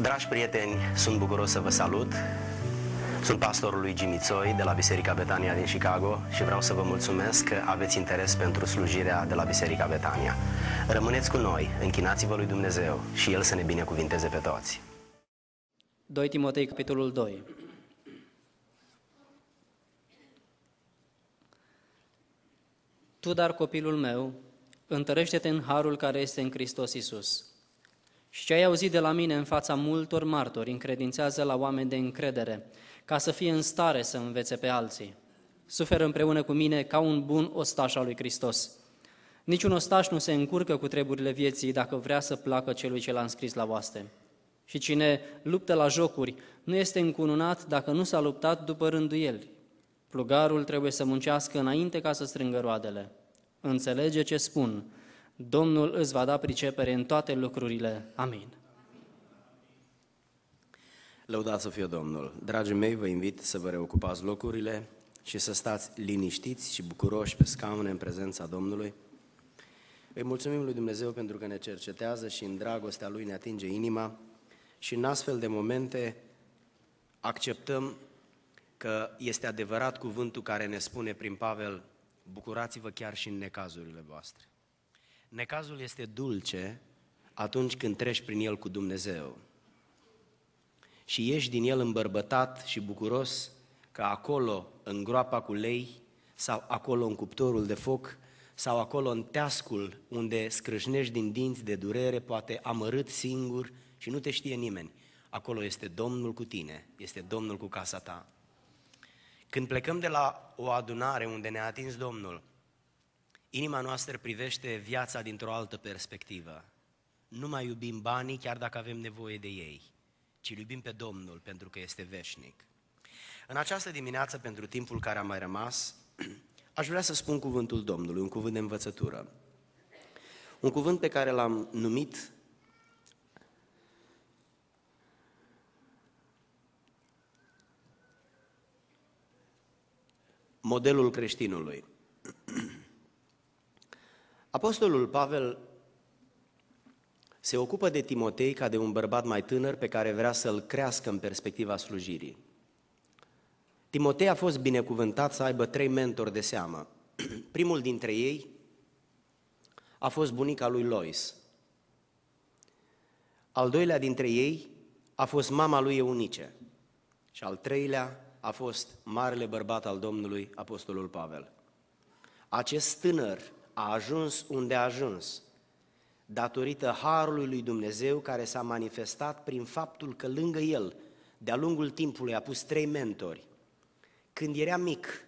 Dragi prieteni, sunt bucuros să vă salut. Sunt pastorul lui Gimițoi de la Biserica Betania din Chicago și vreau să vă mulțumesc că aveți interes pentru slujirea de la Biserica Betania. Rămâneți cu noi, închinați-vă lui Dumnezeu și El să ne binecuvinteze pe toți. 2 Timotei, capitolul 2. Tu, dar copilul meu, întărește-te în harul care este în Hristos Isus. Și ce ai auzit de la mine în fața multor martori încredințează la oameni de încredere, ca să fie în stare să învețe pe alții. Suferă împreună cu mine ca un bun ostaș al lui Hristos. Niciun ostaș nu se încurcă cu treburile vieții dacă vrea să placă celui ce l-a înscris la oaste. Și cine luptă la jocuri nu este încununat dacă nu s-a luptat după rânduieli. Plugarul trebuie să muncească înainte ca să strângă roadele. Înțelege ce spun, Domnul îți va da pricepere în toate lucrurile. Amin. Lăudați să fie Domnul! Dragii mei, vă invit să vă reocupați locurile și să stați liniștiți și bucuroși pe scaune în prezența Domnului. Îi mulțumim lui Dumnezeu pentru că ne cercetează și în dragostea Lui ne atinge inima și în astfel de momente acceptăm că este adevărat cuvântul care ne spune prin Pavel, bucurați-vă chiar și în necazurile voastre. Necazul este dulce atunci când treci prin el cu Dumnezeu și ieși din el îmbărbătat și bucuros că acolo, în groapa cu lei, sau acolo în cuptorul de foc, sau acolo în teascul unde scrâșnești din dinți de durere, poate amărât singur și nu te știe nimeni. Acolo este Domnul cu tine, este Domnul cu casa ta. Când plecăm de la o adunare unde ne-a atins Domnul, Inima noastră privește viața dintr-o altă perspectivă. Nu mai iubim banii chiar dacă avem nevoie de ei, ci iubim pe Domnul pentru că este veșnic. În această dimineață, pentru timpul care a mai rămas, aș vrea să spun cuvântul Domnului, un cuvânt de învățătură. Un cuvânt pe care l-am numit modelul creștinului. Apostolul Pavel se ocupă de Timotei ca de un bărbat mai tânăr pe care vrea să-l crească în perspectiva slujirii. Timotei a fost binecuvântat să aibă trei mentori de seamă. Primul dintre ei a fost bunica lui Lois. Al doilea dintre ei a fost mama lui Eunice. Și al treilea a fost marele bărbat al Domnului, Apostolul Pavel. Acest tânăr a ajuns unde a ajuns, datorită harului lui Dumnezeu care s-a manifestat prin faptul că lângă el, de-a lungul timpului, a pus trei mentori. Când era mic,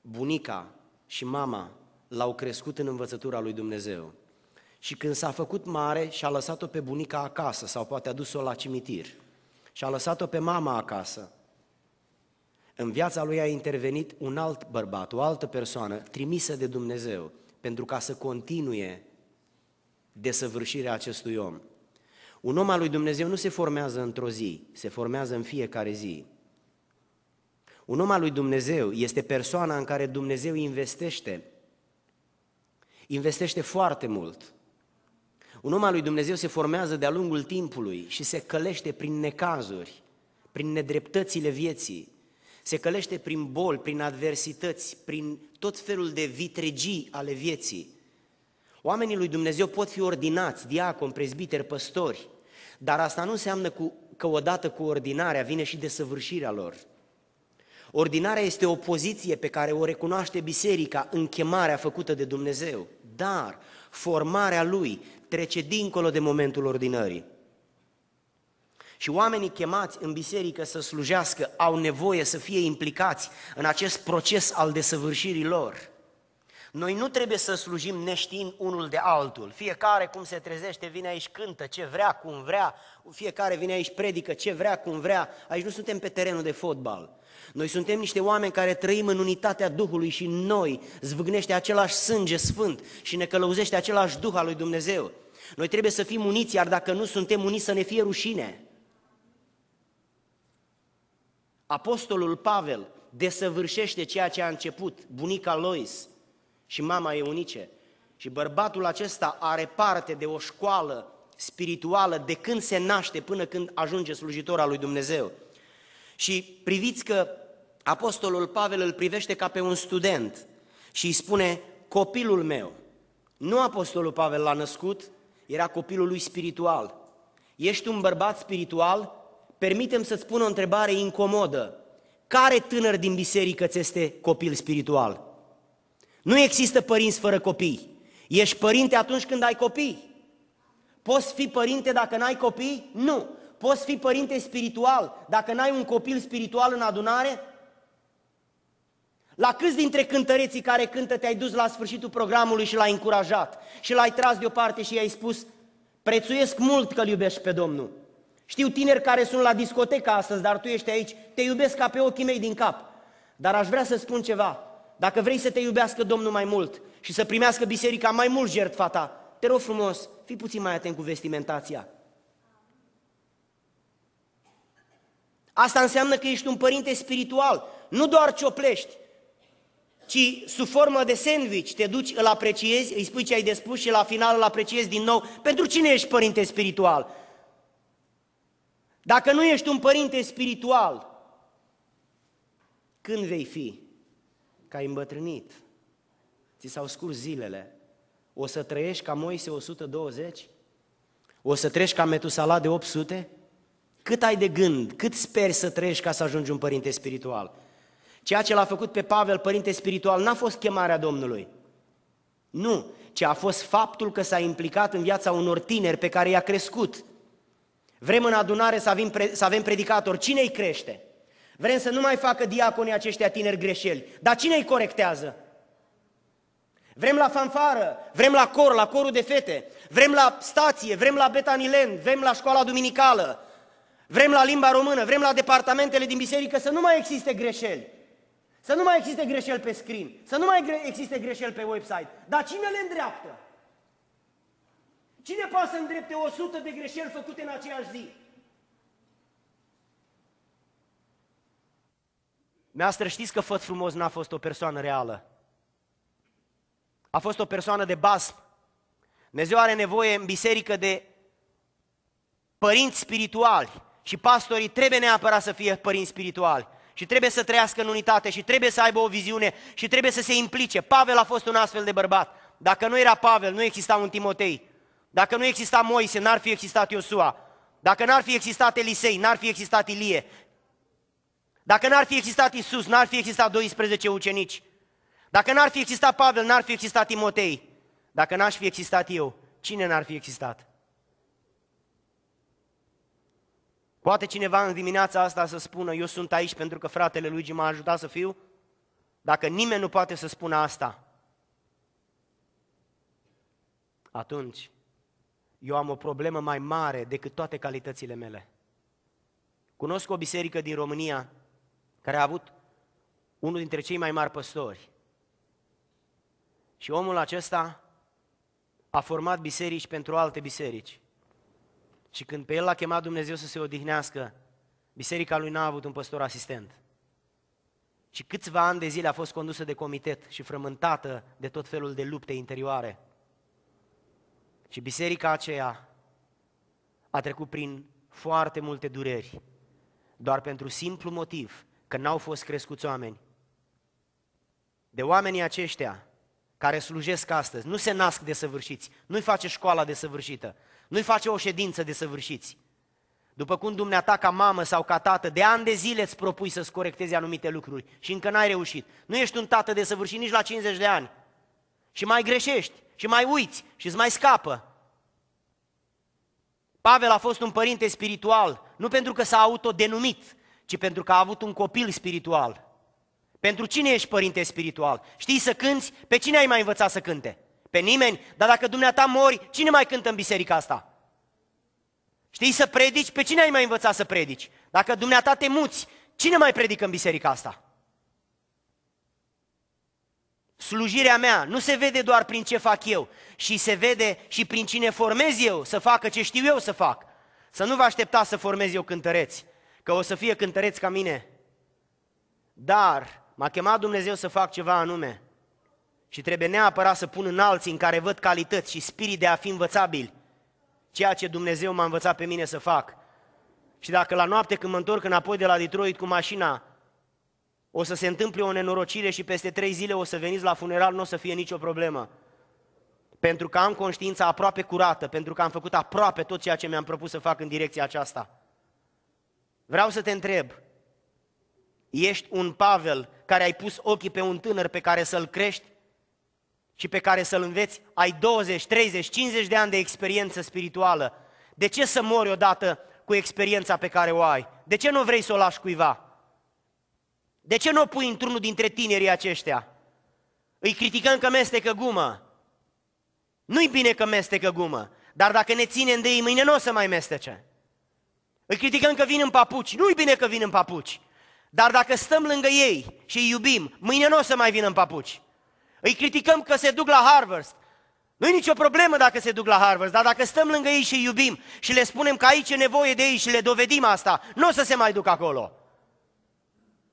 bunica și mama l-au crescut în învățătura lui Dumnezeu. Și când s-a făcut mare și a lăsat-o pe bunica acasă sau poate a dus-o la cimitir și a lăsat-o pe mama acasă în viața lui a intervenit un alt bărbat, o altă persoană trimisă de Dumnezeu pentru ca să continue desăvârșirea acestui om. Un om al lui Dumnezeu nu se formează într-o zi, se formează în fiecare zi. Un om al lui Dumnezeu este persoana în care Dumnezeu investește. Investește foarte mult. Un om al lui Dumnezeu se formează de-a lungul timpului și se călește prin necazuri, prin nedreptățile vieții, se călește prin bol, prin adversități, prin tot felul de vitregii ale vieții. Oamenii lui Dumnezeu pot fi ordinați, diacon, prezbiteri, păstori, dar asta nu înseamnă cu, că odată cu ordinarea vine și desăvârșirea lor. Ordinarea este o poziție pe care o recunoaște biserica în chemarea făcută de Dumnezeu, dar formarea lui trece dincolo de momentul ordinării. Și oamenii chemați în biserică să slujească au nevoie să fie implicați în acest proces al desăvârșirii lor. Noi nu trebuie să slujim neștiind unul de altul. Fiecare cum se trezește vine aici, cântă ce vrea, cum vrea, fiecare vine aici, predică ce vrea, cum vrea. Aici nu suntem pe terenul de fotbal. Noi suntem niște oameni care trăim în unitatea Duhului și noi zvâgnește același sânge sfânt și ne călăuzește același Duh al lui Dumnezeu. Noi trebuie să fim uniți, iar dacă nu suntem uniți să ne fie rușine. Apostolul Pavel desăvârșește ceea ce a început bunica Lois și mama Eunice. Și bărbatul acesta are parte de o școală spirituală de când se naște până când ajunge slujitor al lui Dumnezeu. Și priviți că Apostolul Pavel îl privește ca pe un student și îi spune, copilul meu, nu Apostolul Pavel l-a născut, era copilul lui spiritual. Ești un bărbat spiritual permitem să-ți pun o întrebare incomodă. Care tânăr din biserică ți este copil spiritual? Nu există părinți fără copii. Ești părinte atunci când ai copii. Poți fi părinte dacă n-ai copii? Nu. Poți fi părinte spiritual dacă n-ai un copil spiritual în adunare? La câți dintre cântăreții care cântă te-ai dus la sfârșitul programului și l-ai încurajat și l-ai tras deoparte și i-ai spus prețuiesc mult că-L iubești pe Domnul. Știu tineri care sunt la discotecă astăzi, dar tu ești aici, te iubesc ca pe ochii mei din cap. Dar aș vrea să spun ceva. Dacă vrei să te iubească Domnul mai mult și să primească biserica mai mult jertfa ta, te rog frumos, fii puțin mai atent cu vestimentația. Asta înseamnă că ești un părinte spiritual, nu doar cioplești, ci sub formă de sandwich te duci, îl apreciezi, îi spui ce ai de spus și la final îl apreciezi din nou. Pentru cine ești părinte spiritual? Dacă nu ești un părinte spiritual, când vei fi? Că ai îmbătrânit, ți s-au scurs zilele, o să trăiești ca Moise 120? O să trăiești ca Metusala de 800? Cât ai de gând, cât speri să trăiești ca să ajungi un părinte spiritual? Ceea ce l-a făcut pe Pavel, părinte spiritual, n-a fost chemarea Domnului. Nu, ce a fost faptul că s-a implicat în viața unor tineri pe care i-a crescut. Vrem în adunare să avem, să avem predicator. Cine îi crește? Vrem să nu mai facă diaconii aceștia tineri greșeli. Dar cine îi corectează? Vrem la fanfară, vrem la cor, la corul de fete, vrem la stație, vrem la Betanilen, vrem la școala duminicală, vrem la limba română, vrem la departamentele din biserică să nu mai existe greșeli. Să nu mai existe greșeli pe screen, să nu mai existe greșeli pe website. Dar cine le îndreaptă? Cine poate să îndrepte 100 de greșeli făcute în aceeași zi? Noastră știți că Făt Frumos n-a fost o persoană reală. A fost o persoană de basm. Dumnezeu are nevoie în biserică de părinți spirituali și pastorii trebuie neapărat să fie părinți spirituali și trebuie să trăiască în unitate și trebuie să aibă o viziune și trebuie să se implice. Pavel a fost un astfel de bărbat. Dacă nu era Pavel, nu exista un Timotei. Dacă nu exista Moise, n-ar fi existat Iosua. Dacă n-ar fi existat Elisei, n-ar fi existat Ilie. Dacă n-ar fi existat Isus, n-ar fi existat 12 ucenici. Dacă n-ar fi existat Pavel, n-ar fi existat Timotei. Dacă n-aș fi existat eu, cine n-ar fi existat? Poate cineva în dimineața asta să spună, eu sunt aici pentru că fratele lui m-a ajutat să fiu? Dacă nimeni nu poate să spună asta, atunci eu am o problemă mai mare decât toate calitățile mele. Cunosc o biserică din România care a avut unul dintre cei mai mari păstori. Și omul acesta a format biserici pentru alte biserici. Și când pe el l-a chemat Dumnezeu să se odihnească, biserica lui n-a avut un păstor asistent. Și câțiva ani de zile a fost condusă de comitet și frământată de tot felul de lupte interioare. Și biserica aceea a trecut prin foarte multe dureri, doar pentru simplu motiv că n-au fost crescuți oameni. De oamenii aceștia care slujesc astăzi, nu se nasc de săvârșiți, nu-i face școala săvârșită, nu-i face o ședință de săvârșiți. După cum dumneata ca mamă sau ca tată de ani de zile îți propui să-ți corectezi anumite lucruri și încă n-ai reușit. Nu ești un tată săvârșit, nici la 50 de ani și mai greșești și mai uiți și îți mai scapă. Pavel a fost un părinte spiritual, nu pentru că s-a autodenumit, ci pentru că a avut un copil spiritual. Pentru cine ești părinte spiritual? Știi să cânți? Pe cine ai mai învățat să cânte? Pe nimeni? Dar dacă dumneata mori, cine mai cântă în biserica asta? Știi să predici? Pe cine ai mai învățat să predici? Dacă dumneata te muți, cine mai predică în biserica asta? Slujirea mea nu se vede doar prin ce fac eu, și se vede și prin cine formez eu să facă ce știu eu să fac. Să nu vă aștepta să formez eu cântăreți, că o să fie cântăreți ca mine. Dar m-a chemat Dumnezeu să fac ceva anume și trebuie neapărat să pun în alții în care văd calități și spirit de a fi învățabil ceea ce Dumnezeu m-a învățat pe mine să fac. Și dacă la noapte când mă întorc înapoi de la Detroit cu mașina, o să se întâmple o nenorocire și peste trei zile o să veniți la funeral, nu o să fie nicio problemă. Pentru că am conștiința aproape curată, pentru că am făcut aproape tot ceea ce mi-am propus să fac în direcția aceasta. Vreau să te întreb, ești un Pavel care ai pus ochii pe un tânăr pe care să-l crești și pe care să-l înveți, ai 20, 30, 50 de ani de experiență spirituală. De ce să mori odată cu experiența pe care o ai? De ce nu vrei să o lași cuiva? De ce nu o pui într-unul dintre tinerii aceștia? Îi criticăm că mestecă gumă. Nu-i bine că mestecă gumă, dar dacă ne ținem de ei, mâine nu o să mai mestece. Îi criticăm că vin în papuci. Nu-i bine că vin în papuci. Dar dacă stăm lângă ei și îi iubim, mâine nu o să mai vină în papuci. Îi criticăm că se duc la Harvard. nu e nicio problemă dacă se duc la Harvard, dar dacă stăm lângă ei și îi iubim și le spunem că aici e nevoie de ei și le dovedim asta, nu o să se mai duc acolo.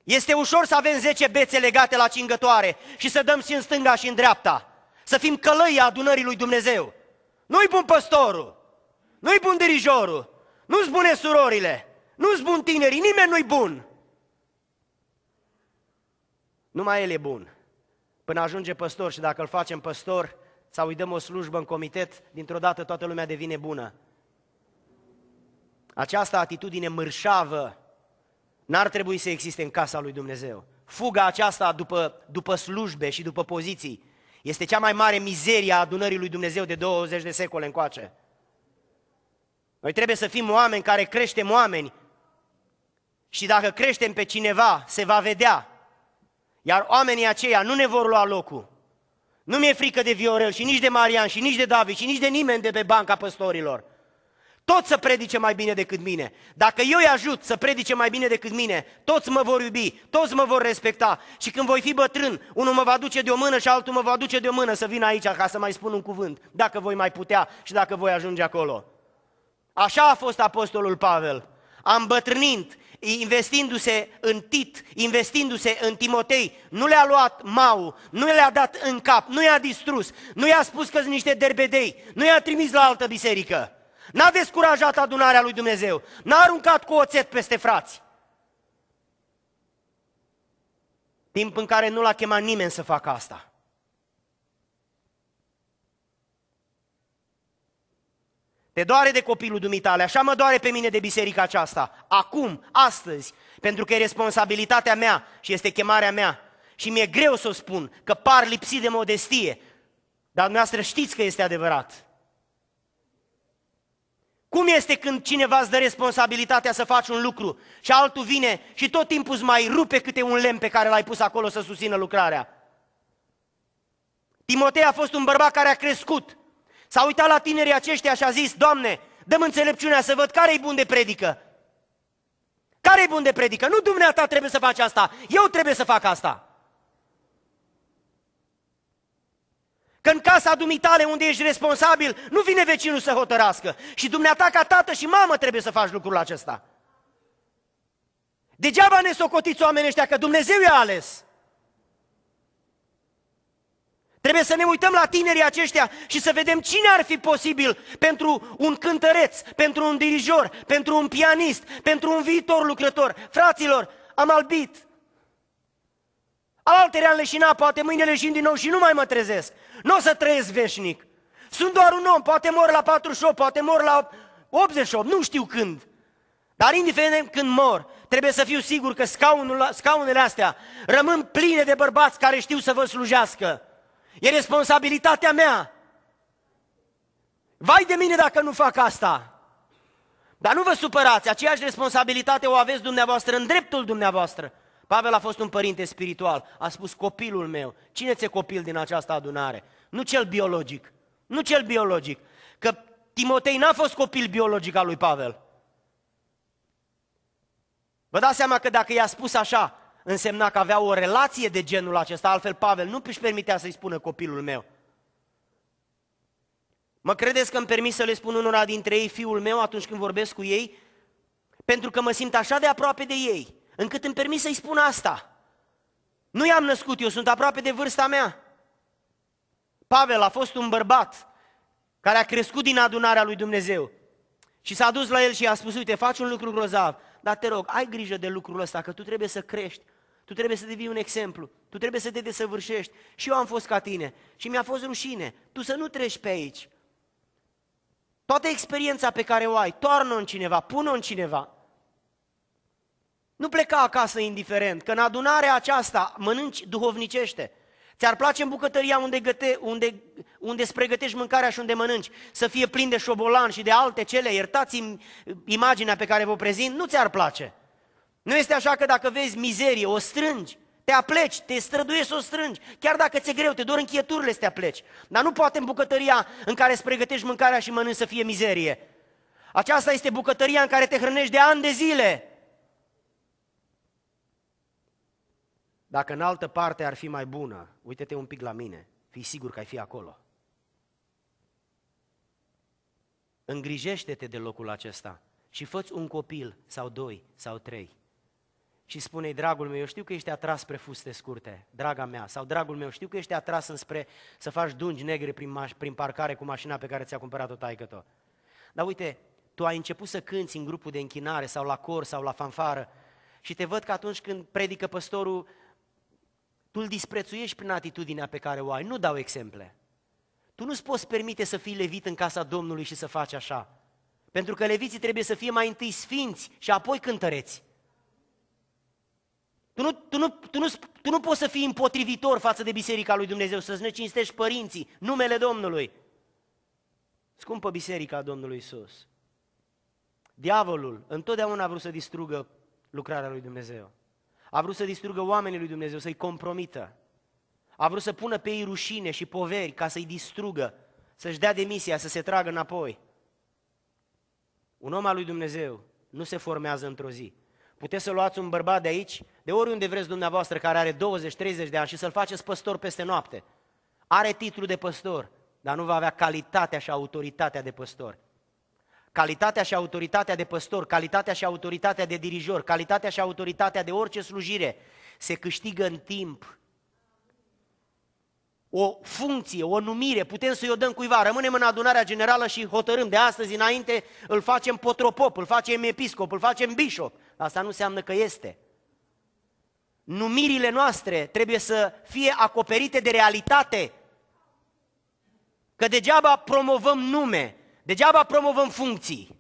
Este ușor să avem 10 bețe legate la cingătoare și să dăm și în stânga și în dreapta. Să fim călăii adunării lui Dumnezeu. Nu-i bun păstorul, nu-i bun dirijorul, nu-ți bune surorile, nu-ți bun tinerii, nimeni nu-i bun. Numai el e bun. Până ajunge păstor și dacă îl facem păstor sau îi dăm o slujbă în comitet, dintr-o dată toată lumea devine bună. Această atitudine mărșavă N-ar trebui să existe în casa lui Dumnezeu. Fuga aceasta după, după slujbe și după poziții este cea mai mare mizerie a adunării lui Dumnezeu de 20 de secole încoace. Noi trebuie să fim oameni care creștem oameni și dacă creștem pe cineva, se va vedea. Iar oamenii aceia nu ne vor lua locul. Nu mi-e frică de Viorel și nici de Marian și nici de David și nici de nimeni de pe banca păstorilor tot să predice mai bine decât mine. Dacă eu îi ajut să predice mai bine decât mine, toți mă vor iubi, toți mă vor respecta. Și când voi fi bătrân, unul mă va duce de o mână și altul mă va duce de o mână să vin aici ca să mai spun un cuvânt, dacă voi mai putea și dacă voi ajunge acolo. Așa a fost apostolul Pavel, îmbătrânind, investindu-se în Tit, investindu-se în Timotei, nu le-a luat mau, nu le-a dat în cap, nu i-a distrus, nu i-a spus că sunt niște derbedei, nu i-a trimis la altă biserică N-a descurajat adunarea lui Dumnezeu. N-a aruncat cu oțet peste frați. Timp în care nu l-a chemat nimeni să facă asta. Te doare de copilul dumitale, așa mă doare pe mine de biserica aceasta. Acum, astăzi, pentru că e responsabilitatea mea și este chemarea mea. Și mi-e greu să o spun, că par lipsit de modestie. Dar dumneavoastră știți că este adevărat. Cum este când cineva îți dă responsabilitatea să faci un lucru și altul vine și tot timpul îți mai rupe câte un lemn pe care l-ai pus acolo să susțină lucrarea? Timotei a fost un bărbat care a crescut. S-a uitat la tinerii aceștia și a zis, Doamne, dăm înțelepciunea să văd care e bun de predică. care e bun de predică? Nu dumneata trebuie să faci asta, eu trebuie să fac asta. Că în casa dumitale unde ești responsabil, nu vine vecinul să hotărască. Și dumneata ca tată și mamă trebuie să faci lucrul acesta. Degeaba ne socotiți oamenii ăștia că Dumnezeu i-a ales. Trebuie să ne uităm la tinerii aceștia și să vedem cine ar fi posibil pentru un cântăreț, pentru un dirijor, pentru un pianist, pentru un viitor lucrător. Fraților, am albit, Altele am na poate mâine leșin din nou și nu mai mă trezesc. Nu o să trăiesc veșnic. Sunt doar un om, poate mor la 48, poate mor la 88, nu știu când. Dar indiferent când mor, trebuie să fiu sigur că scaunul, scaunele astea rămân pline de bărbați care știu să vă slujească. E responsabilitatea mea. Vai de mine dacă nu fac asta. Dar nu vă supărați, aceeași responsabilitate o aveți dumneavoastră în dreptul dumneavoastră. Pavel a fost un părinte spiritual, a spus copilul meu. Cine ți-e copil din această adunare? Nu cel biologic, nu cel biologic. Că Timotei n-a fost copil biologic al lui Pavel. Vă dați seama că dacă i-a spus așa, însemna că avea o relație de genul acesta, altfel Pavel nu își permitea să-i spună copilul meu. Mă credeți că îmi permis să le spun unora dintre ei, fiul meu, atunci când vorbesc cu ei? Pentru că mă simt așa de aproape de ei încât îmi permis să-i spun asta. Nu i-am născut, eu sunt aproape de vârsta mea. Pavel a fost un bărbat care a crescut din adunarea lui Dumnezeu și s-a dus la el și i-a spus, uite, faci un lucru grozav, dar te rog, ai grijă de lucrul ăsta, că tu trebuie să crești, tu trebuie să devii un exemplu, tu trebuie să te desăvârșești. Și eu am fost ca tine și mi-a fost rușine, tu să nu treci pe aici. Toată experiența pe care o ai, toarnă-o în cineva, pun o în cineva. Nu pleca acasă indiferent, că în adunarea aceasta mănânci duhovnicește. Ți-ar place în bucătăria unde, găte, unde, unde îți pregătești mâncarea și unde mănânci, să fie plin de șobolan și de alte cele, iertați imaginea pe care vă prezint, nu ți-ar place. Nu este așa că dacă vezi mizerie, o strângi, te apleci, te străduiești să o strângi, chiar dacă ți-e greu, te dor închieturile să te apleci. Dar nu poate în bucătăria în care îți pregătești mâncarea și mănânci să fie mizerie. Aceasta este bucătăria în care te hrănești de ani de zile, Dacă în altă parte ar fi mai bună, uite-te un pic la mine, fii sigur că ai fi acolo. Îngrijește-te de locul acesta și făți un copil sau doi sau trei și spune-i, dragul meu, eu știu că ești atras spre fuste scurte, draga mea, sau dragul meu, știu că ești atras înspre să faci dungi negre prin, maș- prin parcare cu mașina pe care ți-a cumpărat-o taică Dar uite, tu ai început să cânti în grupul de închinare sau la cor sau la fanfară și te văd că atunci când predică păstorul tu îl disprețuiești prin atitudinea pe care o ai. Nu dau exemple. Tu nu-ți poți permite să fii levit în casa Domnului și să faci așa. Pentru că leviții trebuie să fie mai întâi sfinți și apoi cântăreți. Tu nu, tu, nu, tu, nu, tu nu poți să fii împotrivitor față de Biserica lui Dumnezeu, să-ți necinstești părinții, numele Domnului. Scumpă Biserica Domnului Isus. Diavolul întotdeauna a vrut să distrugă lucrarea lui Dumnezeu. A vrut să distrugă oamenii lui Dumnezeu, să-i compromită. A vrut să pună pe ei rușine și poveri ca să-i distrugă, să-și dea demisia, să se tragă înapoi. Un om al lui Dumnezeu nu se formează într-o zi. Puteți să luați un bărbat de aici, de oriunde vreți dumneavoastră, care are 20-30 de ani și să-l faceți păstor peste noapte. Are titlul de păstor, dar nu va avea calitatea și autoritatea de păstor calitatea și autoritatea de păstor, calitatea și autoritatea de dirijor, calitatea și autoritatea de orice slujire se câștigă în timp. O funcție, o numire, putem să-i o dăm cuiva, rămânem în adunarea generală și hotărâm de astăzi înainte, îl facem potropop, îl facem episcop, îl facem bishop. Asta nu înseamnă că este. Numirile noastre trebuie să fie acoperite de realitate. Că degeaba promovăm nume, Degeaba promovăm funcții.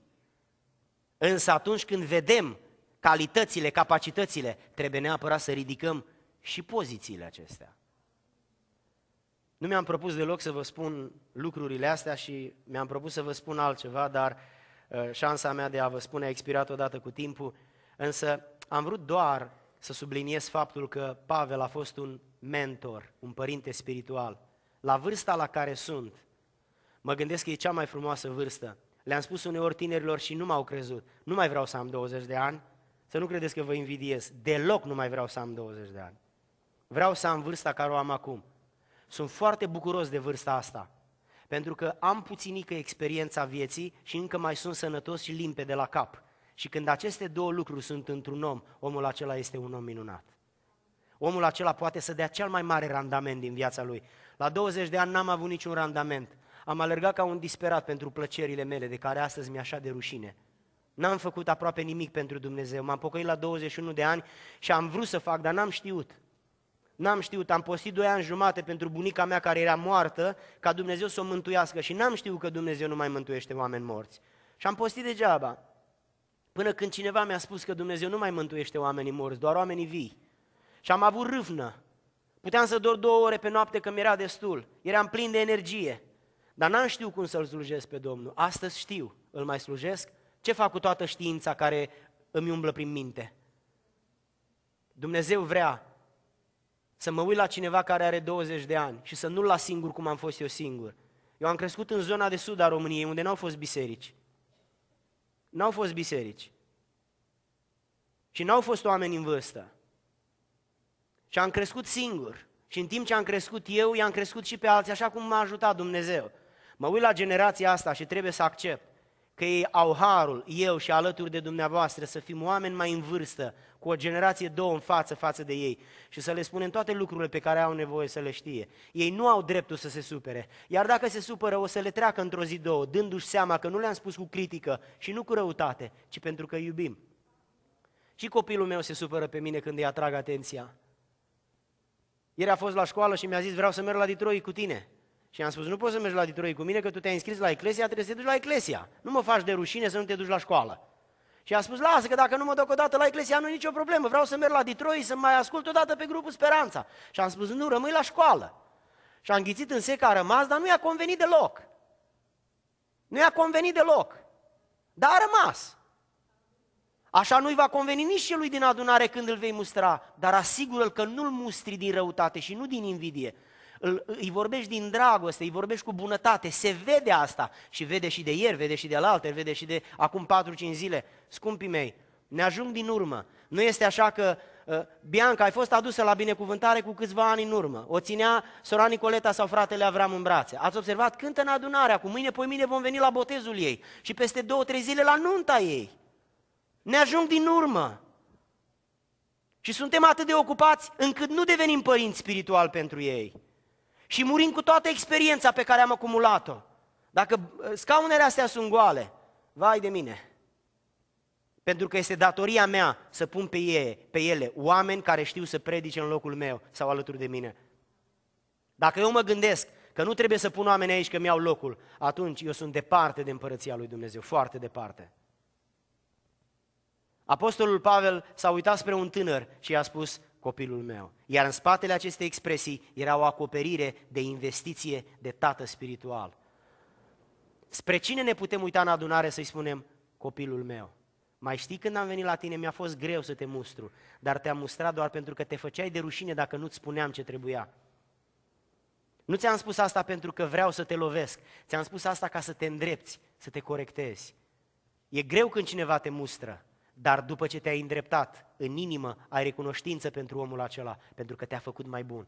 Însă atunci când vedem calitățile, capacitățile, trebuie neapărat să ridicăm și pozițiile acestea. Nu mi-am propus deloc să vă spun lucrurile astea și mi-am propus să vă spun altceva, dar uh, șansa mea de a vă spune a expirat odată cu timpul, însă am vrut doar să subliniez faptul că Pavel a fost un mentor, un părinte spiritual. La vârsta la care sunt, Mă gândesc că e cea mai frumoasă vârstă. Le-am spus uneori tinerilor și nu m-au crezut. Nu mai vreau să am 20 de ani, să nu credeți că vă invidiez. Deloc nu mai vreau să am 20 de ani. Vreau să am vârsta care o am acum. Sunt foarte bucuros de vârsta asta, pentru că am puținică experiența vieții și încă mai sunt sănătos și limpede la cap. Și când aceste două lucruri sunt într-un om, omul acela este un om minunat. Omul acela poate să dea cel mai mare randament din viața lui. La 20 de ani n-am avut niciun randament. Am alergat ca un disperat pentru plăcerile mele, de care astăzi mi-e așa de rușine. N-am făcut aproape nimic pentru Dumnezeu. M-am pocăit la 21 de ani și am vrut să fac, dar n-am știut. N-am știut, am postit doi ani jumate pentru bunica mea care era moartă, ca Dumnezeu să o mântuiască și n-am știut că Dumnezeu nu mai mântuiește oameni morți. Și am postit degeaba. Până când cineva mi-a spus că Dumnezeu nu mai mântuiește oamenii morți, doar oamenii vii. Și am avut râvnă. Puteam să dor două ore pe noapte că mi era destul. Eram plin de energie. Dar n-am știut cum să-L slujesc pe Domnul. Astăzi știu, îl mai slujesc. Ce fac cu toată știința care îmi umblă prin minte? Dumnezeu vrea să mă uit la cineva care are 20 de ani și să nu-l las singur cum am fost eu singur. Eu am crescut în zona de sud a României, unde n-au fost biserici. N-au fost biserici. Și n-au fost oameni în vârstă. Și am crescut singur. Și în timp ce am crescut eu, i-am crescut și pe alții, așa cum m-a ajutat Dumnezeu. Mă uit la generația asta și trebuie să accept că ei au harul, eu și alături de dumneavoastră, să fim oameni mai în vârstă, cu o generație două în față față de ei și să le spunem toate lucrurile pe care au nevoie să le știe. Ei nu au dreptul să se supere, iar dacă se supără o să le treacă într-o zi două, dându-și seama că nu le-am spus cu critică și nu cu răutate, ci pentru că iubim. Și copilul meu se supără pe mine când îi atrag atenția. Ieri a fost la școală și mi-a zis vreau să merg la Detroit cu tine. Și am spus, nu poți să mergi la Detroit cu mine, că tu te-ai înscris la Eclesia, trebuie să te duci la Eclesia. Nu mă faci de rușine să nu te duci la școală. Și a spus, lasă că dacă nu mă duc odată la Eclesia, nu nicio problemă, vreau să merg la Detroit să mai ascult odată pe grupul Speranța. Și am spus, nu, rămâi la școală. Și a înghițit în seca, a rămas, dar nu i-a convenit deloc. Nu i-a convenit deloc. Dar a rămas. Așa nu-i va conveni nici celui din adunare când îl vei mustra, dar asigură-l că nu-l mustri din răutate și nu din invidie, îi vorbești din dragoste, îi vorbești cu bunătate, se vede asta și vede și de ieri, vede și de la alte, vede și de acum 4-5 zile. Scumpii mei, ne ajung din urmă. Nu este așa că ă, Bianca ai fost adusă la binecuvântare cu câțiva ani în urmă. O ținea sora Nicoleta sau fratele Avram în brațe. Ați observat, cântă în adunarea, cu mâine, poi mine vom veni la botezul ei și peste două, trei zile la nunta ei. Ne ajung din urmă. Și suntem atât de ocupați încât nu devenim părinți spirituali pentru ei și murim cu toată experiența pe care am acumulat-o. Dacă uh, scaunele astea sunt goale, vai de mine. Pentru că este datoria mea să pun pe ele, pe ele oameni care știu să predice în locul meu sau alături de mine. Dacă eu mă gândesc că nu trebuie să pun oameni aici că mi-au locul, atunci eu sunt departe de împărăția lui Dumnezeu, foarte departe. Apostolul Pavel s-a uitat spre un tânăr și i-a spus, copilul meu. Iar în spatele acestei expresii era o acoperire de investiție de tată spiritual. Spre cine ne putem uita în adunare să-i spunem copilul meu? Mai știi când am venit la tine, mi-a fost greu să te mustru, dar te-am mustrat doar pentru că te făceai de rușine dacă nu-ți spuneam ce trebuia. Nu ți-am spus asta pentru că vreau să te lovesc, ți-am spus asta ca să te îndrepți, să te corectezi. E greu când cineva te mustră, dar după ce te-ai îndreptat în inimă, ai recunoștință pentru omul acela, pentru că te-a făcut mai bun.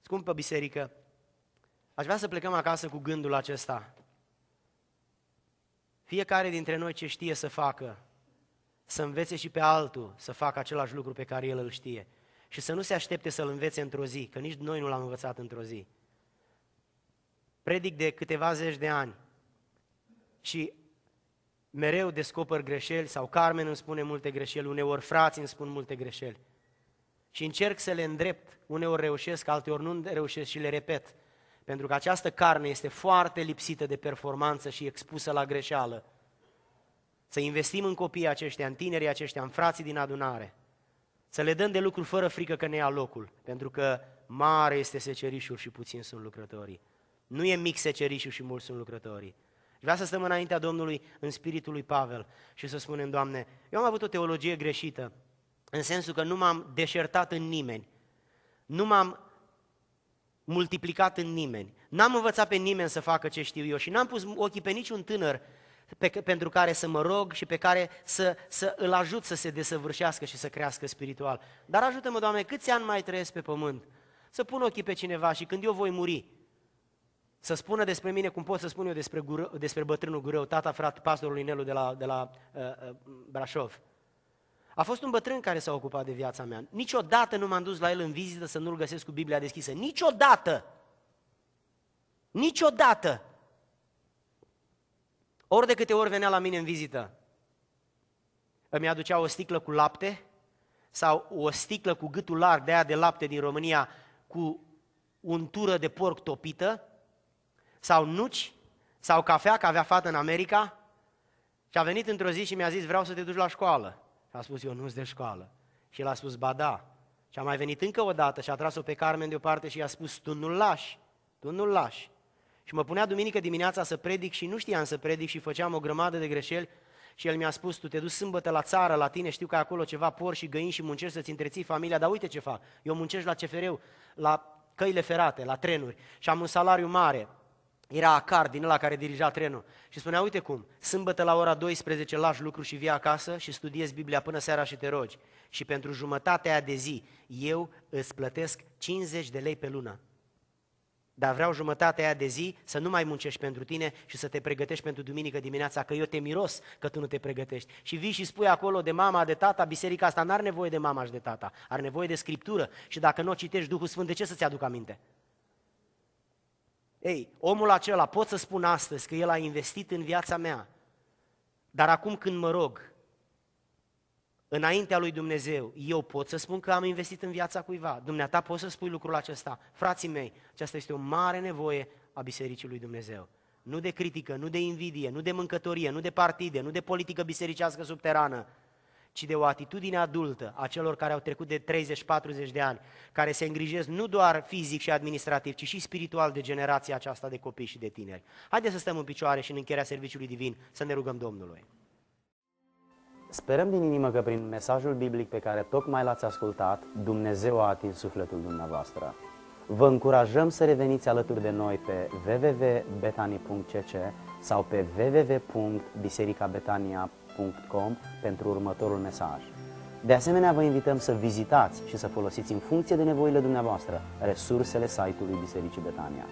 Scumpă biserică, aș vrea să plecăm acasă cu gândul acesta. Fiecare dintre noi ce știe să facă, să învețe și pe altul să facă același lucru pe care el îl știe. Și să nu se aștepte să-l învețe într-o zi, că nici noi nu l-am învățat într-o zi. Predic de câteva zeci de ani și mereu descoper greșeli sau Carmen îmi spune multe greșeli, uneori frații îmi spun multe greșeli. Și încerc să le îndrept, uneori reușesc, alteori nu reușesc și le repet. Pentru că această carne este foarte lipsită de performanță și expusă la greșeală. Să investim în copiii aceștia, în tinerii aceștia, în frații din adunare. Să le dăm de lucru fără frică că ne ia locul, pentru că mare este secerișul și puțin sunt lucrătorii. Nu e mic secerișul și mulți sunt lucrătorii. Vreau să stăm înaintea Domnului în spiritul lui Pavel și să spunem, Doamne, eu am avut o teologie greșită, în sensul că nu m-am deșertat în nimeni, nu m-am multiplicat în nimeni, n-am învățat pe nimeni să facă ce știu eu și n-am pus ochii pe niciun tânăr pe, pentru care să mă rog și pe care să, să îl ajut să se desăvârșească și să crească spiritual. Dar ajută-mă, Doamne, câți ani mai trăiesc pe pământ? Să pun ochii pe cineva și când eu voi muri, să spună despre mine cum pot să spun eu despre, gură, despre bătrânul Gurău, tata frate pastorului Nelu de la, de la uh, uh, Brașov. A fost un bătrân care s-a ocupat de viața mea. Niciodată nu m-am dus la el în vizită să nu-l găsesc cu Biblia deschisă. Niciodată! Niciodată! Ori de câte ori venea la mine în vizită, îmi aducea o sticlă cu lapte sau o sticlă cu gâtul larg de aia de lapte din România cu untură de porc topită sau nuci, sau cafea, că avea fată în America, și a venit într-o zi și mi-a zis, vreau să te duci la școală. Și a spus, eu nu-s de școală. Și el a spus, ba da. Și a mai venit încă o dată și a tras-o pe Carmen deoparte și i-a spus, tu nu-l lași, tu nu-l lași. Și mă punea duminică dimineața să predic și nu știam să predic și făceam o grămadă de greșeli și el mi-a spus, tu te duci sâmbătă la țară, la tine, știu că acolo ceva por și găini și muncești să-ți întreții familia, dar uite ce fac, eu muncesc la cfr la căile ferate, la trenuri și am un salariu mare, era Acar din ăla care dirija trenul și spunea, uite cum, sâmbătă la ora 12 lași lucru și vii acasă și studiezi Biblia până seara și te rogi. Și pentru jumătatea de zi eu îți plătesc 50 de lei pe lună. Dar vreau jumătatea aia de zi să nu mai muncești pentru tine și să te pregătești pentru duminică dimineața, că eu te miros că tu nu te pregătești. Și vii și spui acolo de mama, de tata, biserica asta nu are nevoie de mama și de tata, are nevoie de scriptură. Și dacă nu o citești Duhul Sfânt, de ce să-ți aduc aminte? Ei, omul acela, pot să spun astăzi că el a investit în viața mea, dar acum când mă rog, înaintea lui Dumnezeu, eu pot să spun că am investit în viața cuiva. Dumneata poți să spui lucrul acesta. Frații mei, aceasta este o mare nevoie a Bisericii lui Dumnezeu. Nu de critică, nu de invidie, nu de mâncătorie, nu de partide, nu de politică bisericească subterană, ci de o atitudine adultă a celor care au trecut de 30-40 de ani, care se îngrijesc nu doar fizic și administrativ, ci și spiritual de generația aceasta de copii și de tineri. Haideți să stăm în picioare și în încheierea serviciului divin să ne rugăm Domnului. Sperăm din inimă că prin mesajul biblic pe care tocmai l-ați ascultat, Dumnezeu a atins sufletul dumneavoastră. Vă încurajăm să reveniți alături de noi pe www.betani.cc sau pe www.bisericabetania.com www.radiomaria.com pentru următorul mesaj. De asemenea, vă invităm să vizitați și să folosiți în funcție de nevoile dumneavoastră resursele site-ului Bisericii Betania.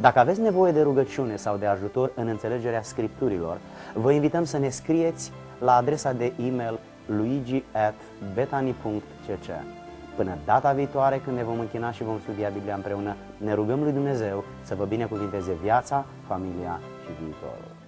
Dacă aveți nevoie de rugăciune sau de ajutor în înțelegerea scripturilor, vă invităm să ne scrieți la adresa de e-mail luigi@betani.cc. Până data viitoare, când ne vom închina și vom studia Biblia împreună, ne rugăm lui Dumnezeu să vă binecuvinteze viața, familia și viitorul.